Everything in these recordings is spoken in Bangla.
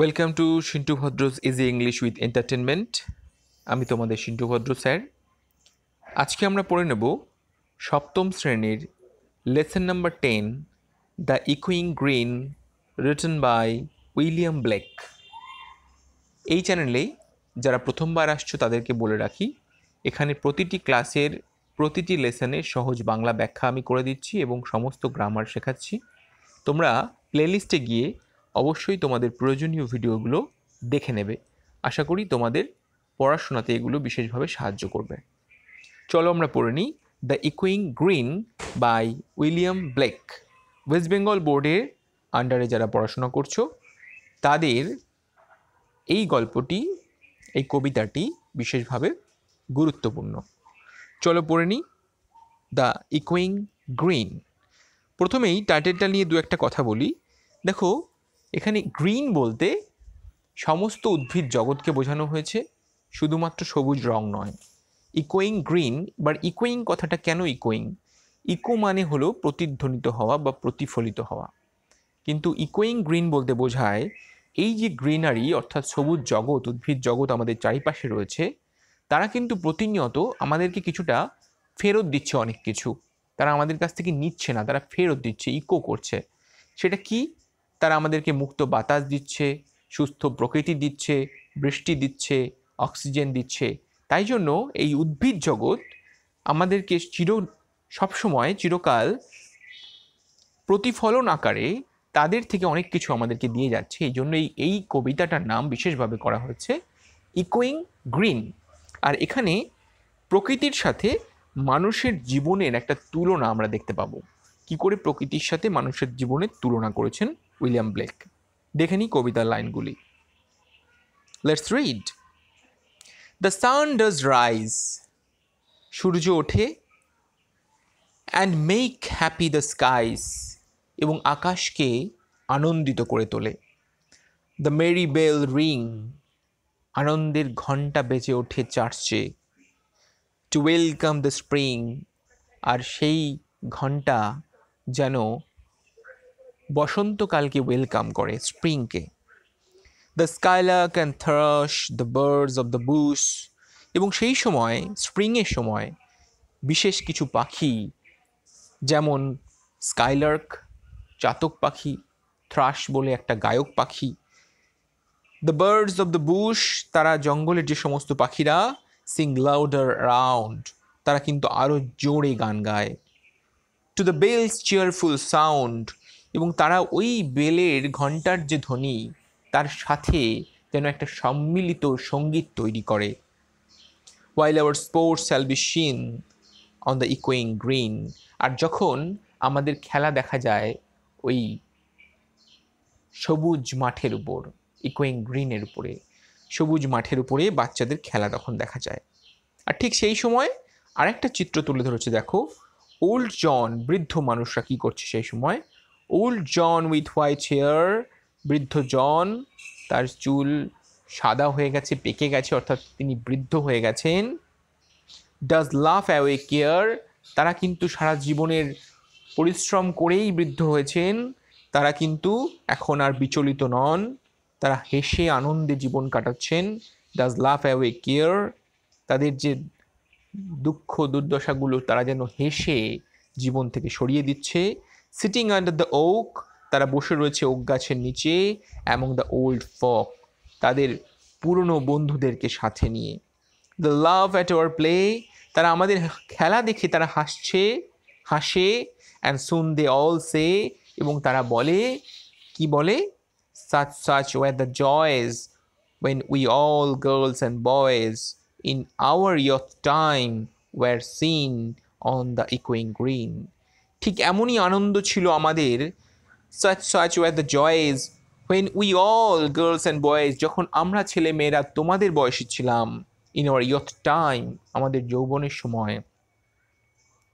ওয়েলকাম টু সিন্টু ভদ্রস ইজি ইংলিশ উইথ এন্টারটেনমেন্ট আমি তোমাদের সিন্টু ভদ্র স্যার আজকে আমরা পড়ে নেব সপ্তম শ্রেণীর লেসন নাম্বার টেন দ্য ইকুইং green written by William Blake এই চ্যানেলে যারা প্রথমবার আসছো তাদেরকে বলে রাখি এখানে প্রতিটি ক্লাসের প্রতিটি লেসনের সহজ বাংলা ব্যাখ্যা আমি করে দিচ্ছি এবং সমস্ত গ্রামার শেখাচ্ছি তোমরা প্লেলিস্টে গিয়ে অবশ্যই তোমাদের প্রয়োজনীয় ভিডিওগুলো দেখে নেবে আশা করি তোমাদের পড়াশোনাতে এগুলো বিশেষভাবে সাহায্য করবে চলো আমরা পড়ে নিই দ্য ইকুইং green by William Blake West Bengal বোর্ডের আন্ডারে যারা পড়াশোনা করছো তাদের এই গল্পটি এই কবিতাটি বিশেষভাবে গুরুত্বপূর্ণ চলো পড়ে নিই দ্য ইকুইং গ্রিন প্রথমেই টাইটেলটা নিয়ে দু একটা কথা বলি দেখো এখানে গ্রিন বলতে সমস্ত উদ্ভিদ জগৎকে বোঝানো হয়েছে শুধুমাত্র সবুজ রং নয় ইকোয়িং গ্রিন বা ইকোয়িং কথাটা কেন ইকোয়িং ইকো মানে হলো প্রতিধ্বনিত হওয়া বা প্রতিফলিত হওয়া কিন্তু ইকোয়িং গ্রিন বলতে বোঝায় এই যে গ্রিনারি অর্থাৎ সবুজ জগৎ উদ্ভিদ জগৎ আমাদের চারিপাশে রয়েছে তারা কিন্তু প্রতিনিয়ত আমাদেরকে কিছুটা ফেরত দিচ্ছে অনেক কিছু তারা আমাদের কাছ থেকে নিচ্ছে না তারা ফেরত দিচ্ছে ইকো করছে সেটা কি তারা আমাদেরকে মুক্ত বাতাস দিচ্ছে সুস্থ প্রকৃতি দিচ্ছে বৃষ্টি দিচ্ছে অক্সিজেন দিচ্ছে তাই জন্য এই উদ্ভিদ জগৎ আমাদেরকে চির সবসময় চিরকাল প্রতিফলন আকারে তাদের থেকে অনেক কিছু আমাদেরকে দিয়ে যাচ্ছে এই জন্য এই কবিতাটার নাম বিশেষভাবে করা হয়েছে ইকোয়িং গ্রিন আর এখানে প্রকৃতির সাথে মানুষের জীবনের একটা তুলনা আমরা দেখতে পাবো কি করে প্রকৃতির সাথে মানুষের জীবনের তুলনা করেছেন উইলিয়াম ব্লেক দেখে নিই কবিতার লাইনগুলি let's read the sun does rise সূর্য ওঠে and make happy the skies এবং আকাশকে আনন্দিত করে তোলে দ্য মেরি বেল রিং আনন্দের ঘণ্টা বেজে ওঠে চার্চে টু ওয়েলকাম দ্য স্প্রিং আর সেই ঘণ্টা যেন বসন্তকালকে ওয়েলকাম করে স্প্রিংকে the skylark and thrush the birds of the bush এবং সেই সময় স্প্রিংয়ের সময় বিশেষ কিছু পাখি যেমন স্কাইলার্ক চাতক পাখি থ্রাশ বলে একটা গায়ক পাখি the birds of the bush তারা জঙ্গলের যে সমস্ত পাখিরা সিং লাউডার রাউন্ড তারা কিন্তু আরও জোরে গান গায় to the bells cheerful sound এবং তারা ওই বেলের ঘণ্টার যে ধ্বনি তার সাথে যেন একটা সম্মিলিত সঙ্গীত তৈরি করে while our sports shall be seen on the ইকোয়িং গ্রিন আর যখন আমাদের খেলা দেখা যায় ওই সবুজ মাঠের উপর ইকোয়িং গ্রিনের উপরে সবুজ মাঠের উপরে বাচ্চাদের খেলা তখন দেখা যায় আর ঠিক সেই সময় আরেকটা চিত্র তুলে ধরেছে দেখো ওল্ড জন বৃদ্ধ মানুষরা কী করছে সেই সময় old John with white hair বৃদ্ধ জন তার চুল সাদা হয়ে গেছে পেকে গেছে অর্থাৎ তিনি বৃদ্ধ হয়ে গেছেন ডাজ লাভ অ্যাওয়ে কেয়ার তারা কিন্তু সারা জীবনের পরিশ্রম করেই বৃদ্ধ হয়েছেন তারা কিন্তু এখন আর বিচলিত নন তারা হেসে আনন্দে জীবন কাটাচ্ছেন ডাজ লাভ অ্যাওয়ে কেয়ার তাদের যে দুঃখ দুর্দশাগুলো তারা যেন হেসে জীবন থেকে সরিয়ে দিচ্ছে sitting under the oak তারা বসে রয়েছে oak among the old folk তাদের পুরনো বন্ধুদেরকে সাথে নিয়ে the love at our play তারা আমাদের খেলা দেখে তারা হাসছে হাসে and soon they all say এবং তারা বলে কি বলে such such were the joys when we all girls and boys in our youth time were seen on the echoing green ঠিক এমনই আনন্দ ছিল আমাদের such such were the joys when we all girls and boys যখন আমরা ছেলে মেয়েরা তোমাদের বয়সে ছিলাম ইন আওয়ার ইয়থ টাইম আমাদের যৌবনের সময়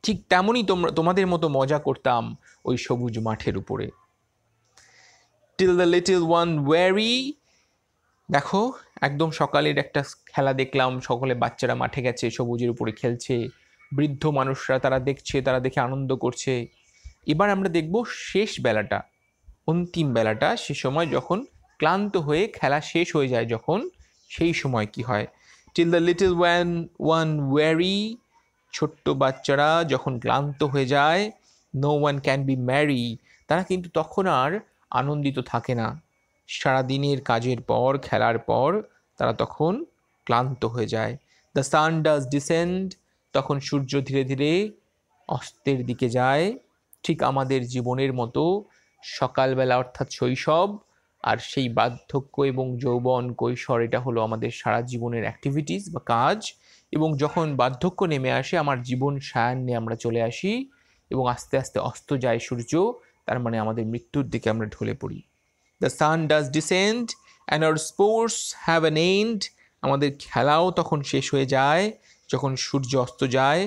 ঠিক তেমনই তোমরা তোমাদের মতো মজা করতাম ওই সবুজ মাঠের উপরে till the little ones weary দেখো একদম সকালের একটা খেলা দেখলাম সকলে বাচ্চারা মাঠে গেছে সবুজের উপরে খেলছে বৃদ্ধ মানুষরা তারা দেখছে তারা দেখে আনন্দ করছে এবার আমরা দেখব শেষ বেলাটা অন্তিম বেলাটা সে সময় যখন ক্লান্ত হয়ে খেলা শেষ হয়ে যায় যখন সেই সময় কি হয় till the little one one weary ছোট্ট বাচ্চারা যখন ক্লান্ত হয়ে যায় no one can be merry তারা কিন্তু তখন আর আনন্দিত থাকে না সারাদিনের কাজের পর খেলার পর তারা তখন ক্লান্ত হয়ে যায় দ্য সান ডাজ ডিসেন্ড তখন সূর্য ধীরে ধীরে অস্তের দিকে যায় ঠিক আমাদের জীবনের মতো সকালবেলা অর্থাৎ শৈশব আর সেই বার্ধক্য এবং যৌবন কৈশোর এটা হলো আমাদের সারা জীবনের অ্যাক্টিভিটিস বা কাজ এবং যখন বার্ধক্য নেমে আসে আমার জীবন সায়ান্নে আমরা চলে আসি এবং আস্তে আস্তে অস্ত যায় সূর্য তার মানে আমাদের মৃত্যুর দিকে আমরা ঢলে পড়ি the sun does descend and our sports have an end আমাদের খেলাও তখন শেষ হয়ে যায় যখন সূর্য অস্ত যায়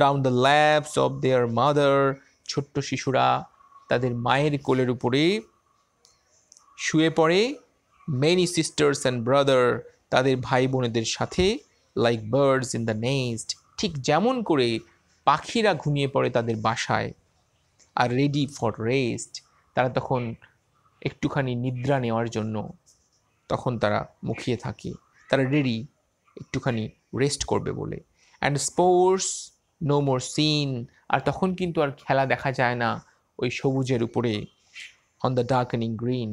round the laps of their mother ছোট্ট শিশুরা তাদের মায়ের কোলের উপরে শুয়ে পড়ে মেনি সিস্টার্স অ্যান্ড ব্রাদার তাদের ভাই বোনেদের সাথে like birds in the nest ঠিক যেমন করে পাখিরা ঘুমিয়ে পড়ে তাদের বাসায় আর রেডি ফর রেস্ট তারা তখন একটুখানি নিদ্রা নেওয়ার জন্য তখন তারা মুখিয়ে থাকে তারা রেডি একটুখানি রেস্ট করবে বলে and sports no more seen আর তখন কিন্তু আর খেলা দেখা যায় না ওই সবুজের উপরে অন দ্য ডার্কেনিং গ্রিন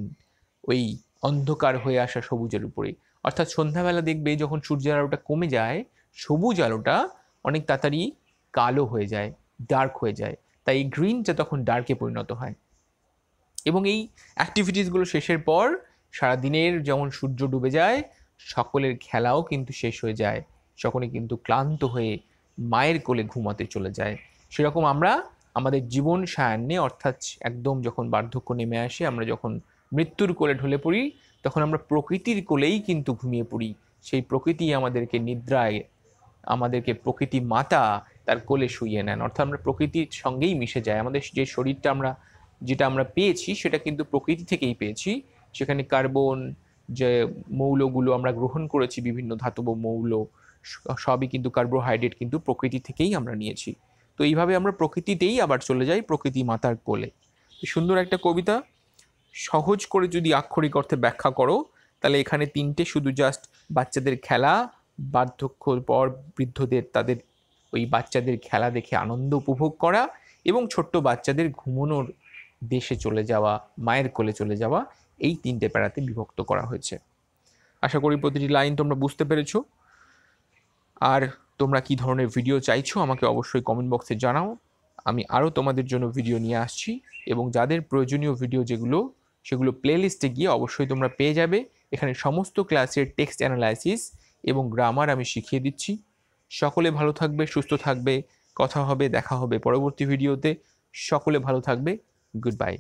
ওই অন্ধকার হয়ে আসা সবুজের উপরে অর্থাৎ সন্ধ্যাবেলা দেখবে যখন সূর্যের আলোটা কমে যায় সবুজ আলোটা অনেক তাড়াতাড়ি কালো হয়ে যায় ডার্ক হয়ে যায় তাই এই গ্রিনটা তখন ডার্কে পরিণত হয় এবং এই অ্যাক্টিভিটিসগুলো শেষের পর সারাদিনের যেমন সূর্য ডুবে যায় সকলের খেলাও কিন্তু শেষ হয়ে যায় সকলে কিন্তু ক্লান্ত হয়ে মায়ের কোলে ঘুমাতে চলে যায় সেরকম আমরা আমাদের জীবন সায়ান্নে অর্থাৎ একদম যখন বার্ধক্য নেমে আসে আমরা যখন মৃত্যুর কোলে ঢলে পড়ি তখন আমরা প্রকৃতির কোলেই কিন্তু ঘুমিয়ে পড়ি সেই প্রকৃতি আমাদেরকে নিদ্রায় আমাদেরকে প্রকৃতি মাতা তার কোলে শুইয়ে নেন অর্থাৎ আমরা প্রকৃতির সঙ্গেই মিশে যাই আমাদের যে শরীরটা আমরা যেটা আমরা পেয়েছি সেটা কিন্তু প্রকৃতি থেকেই পেয়েছি সেখানে কার্বন যে মৌলগুলো আমরা গ্রহণ করেছি বিভিন্ন ধাতব মৌল সবই কিন্তু কার্বোহাইড্রেট কিন্তু প্রকৃতি থেকেই আমরা নিয়েছি তো এইভাবে আমরা প্রকৃতিতেই আবার চলে যাই প্রকৃতি মাতার কোলে সুন্দর একটা কবিতা সহজ করে যদি আক্ষরিক অর্থে ব্যাখ্যা করো তাহলে এখানে তিনটে শুধু জাস্ট বাচ্চাদের খেলা বার্ধক্য পর বৃদ্ধদের তাদের ওই বাচ্চাদের খেলা দেখে আনন্দ উপভোগ করা এবং ছোট্ট বাচ্চাদের ঘুমনোর দেশে চলে যাওয়া মায়ের কোলে চলে যাওয়া এই তিনটে প্যারাতে বিভক্ত করা হয়েছে আশা করি প্রতিটি লাইন তোমরা বুঝতে পেরেছো আর তোমরা কি ধরনের ভিডিও চাইছো আমাকে অবশ্যই কমেন্ট বক্সে জানাও আমি আরও তোমাদের জন্য ভিডিও নিয়ে আসছি এবং যাদের প্রয়োজনীয় ভিডিও যেগুলো সেগুলো প্লেলিস্টে গিয়ে অবশ্যই তোমরা পেয়ে যাবে এখানে সমস্ত ক্লাসের টেক্সট অ্যানালাইসিস এবং গ্রামার আমি শিখিয়ে দিচ্ছি সকলে ভালো থাকবে সুস্থ থাকবে কথা হবে দেখা হবে পরবর্তী ভিডিওতে সকলে ভালো থাকবে গুড বাই